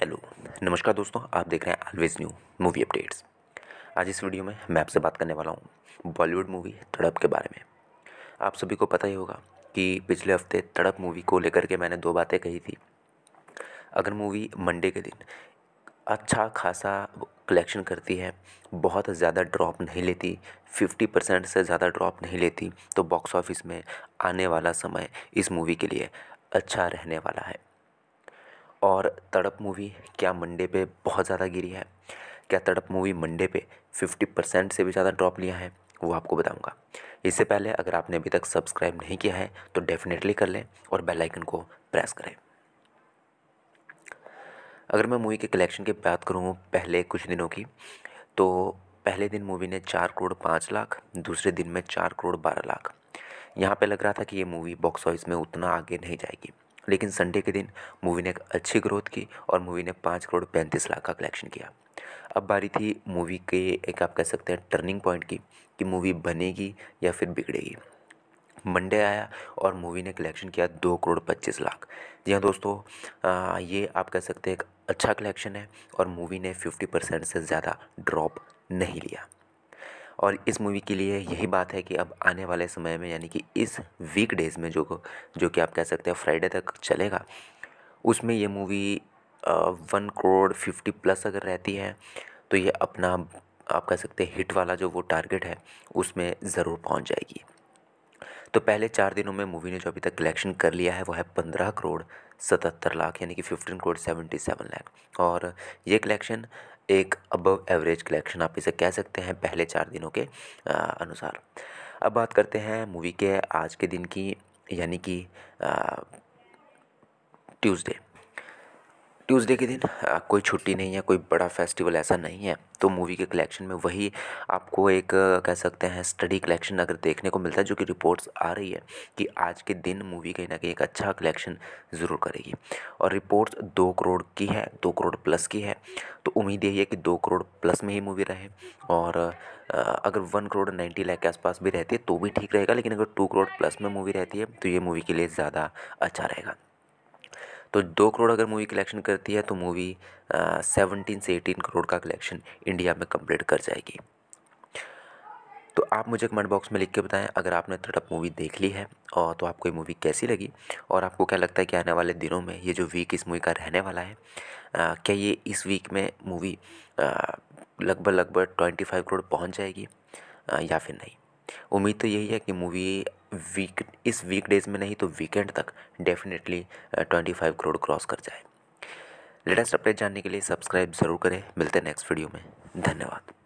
hello नमस्कार दोस्तों आप देख रहे हैं ऑलवेज न्यू मूवी अपडेट्स आज इस वीडियो में मैं आपसे बात करने वाला हूँ बॉलीवुड मूवी तड़प के बारे में आप सभी को पता ही होगा कि पिछले हफ्ते तड़प मूवी को लेकर के मैंने दो बातें कही थी अगर मूवी मंडे के दिन अच्छा खासा कलेक्शन करती है बहुत ज़्यादा ड्रॉप नहीं लेती 50 परसेंट से ज़्यादा ड्रॉप नहीं लेती तो बॉक्स ऑफिस में आने वाला समय इस मूवी के लिए अच्छा रहने वाला है और तड़प मूवी क्या मंडे पे बहुत ज़्यादा गिरी है क्या तड़प मूवी मंडे पे फिफ्टी परसेंट से भी ज़्यादा ड्रॉप लिया है वो आपको बताऊंगा इससे पहले अगर आपने अभी तक सब्सक्राइब नहीं किया है तो डेफिनेटली कर लें और बेल आइकन को प्रेस करें अगर मैं मूवी के कलेक्शन की बात करूँ पहले कुछ दिनों की तो पहले दिन मूवी ने चार करोड़ पाँच लाख दूसरे दिन में चार करोड़ बारह लाख यहाँ पे लग रहा था कि ये मूवी बॉक्स ऑफिस में उतना आगे नहीं जाएगी लेकिन संडे के दिन मूवी ने एक अच्छी ग्रोथ की और मूवी ने पाँच करोड़ पैंतीस लाख का कलेक्शन किया अब बारी थी मूवी के एक आप कह सकते हैं टर्निंग पॉइंट की कि मूवी बनेगी या फिर बिगड़ेगी मंडे आया और मूवी ने कलेक्शन किया दो करोड़ पच्चीस लाख जी हाँ दोस्तों आ, ये आप कह सकते हैं एक अच्छा कलेक्शन है और मूवी ने फिफ्टी परसेंट से ज़्यादा ड्रॉप नहीं लिया और इस मूवी के लिए यही बात है कि अब आने वाले समय में यानी कि इस वीक डेज़ में जो जो कि आप कह सकते हैं फ्राइडे तक चलेगा उसमें ये movie one crore fifty plus अगर रहती है तो ये अपना आप कह सकते हैं हिट वाला जो वो टारगेट है उसमें ज़रूर पहुंच जाएगी तो पहले चार दिनों में मूवी ने जो अभी तक कलेक्शन कर लिया है वो है पंद्रह करोड़ सतहत्तर लाख यानी कि fifteen crore seventy seven lakh और ये कलेक्शन एक अबव एवरेज कलेक्शन आप इसे कह सकते हैं पहले चार दिनों के अनुसार अब बात करते हैं मूवी के आज के दिन की यानी कि ट्यूसडे ट्यूसडे के दिन कोई छुट्टी नहीं है कोई बड़ा फेस्टिवल ऐसा नहीं है तो मूवी के कलेक्शन में वही आपको एक कह सकते हैं स्टडी कलेक्शन अगर देखने को मिलता है जो कि रिपोर्ट्स आ रही है कि आज के दिन मूवी कहीं ना कहीं एक अच्छा कलेक्शन ज़रूर करेगी और रिपोर्ट्स दो करोड़ की है दो करोड़ प्लस की है तो उम्मीद यही है कि दो करोड़ प्लस में ही मूवी रहे और अगर वन करोड़ नाइन्टी लाख के आसपास भी रहती है तो भी ठीक रहेगा लेकिन अगर टू करोड़ प्लस में मूवी रहती है तो ये मूवी के लिए ज़्यादा अच्छा रहेगा तो दो करोड़ अगर मूवी कलेक्शन करती है तो मूवी सेवनटीन से एटीन करोड़ का कलेक्शन इंडिया में कंप्लीट कर जाएगी तो आप मुझे कमेंट बॉक्स में लिख के बताएं अगर आपने थ्रेडअप मूवी देख ली है और तो आपको ये मूवी कैसी लगी और आपको क्या लगता है कि आने वाले दिनों में ये जो वीक इस मूवी का रहने वाला है आ, क्या ये इस वीक में मूवी लगभग लगभग ट्वेंटी फाइव करोड़ पहुंच जाएगी आ, या फिर नहीं उम्मीद तो यही है कि मूवी वीक इस वीक डेज में नहीं तो वीकेंड तक definitely twenty five crore cross कर जाए लेटेस्ट अपडेट जानने के लिए सब्सक्राइब ज़रूर करें मिलते हैं नेक्स्ट वीडियो में धन्यवाद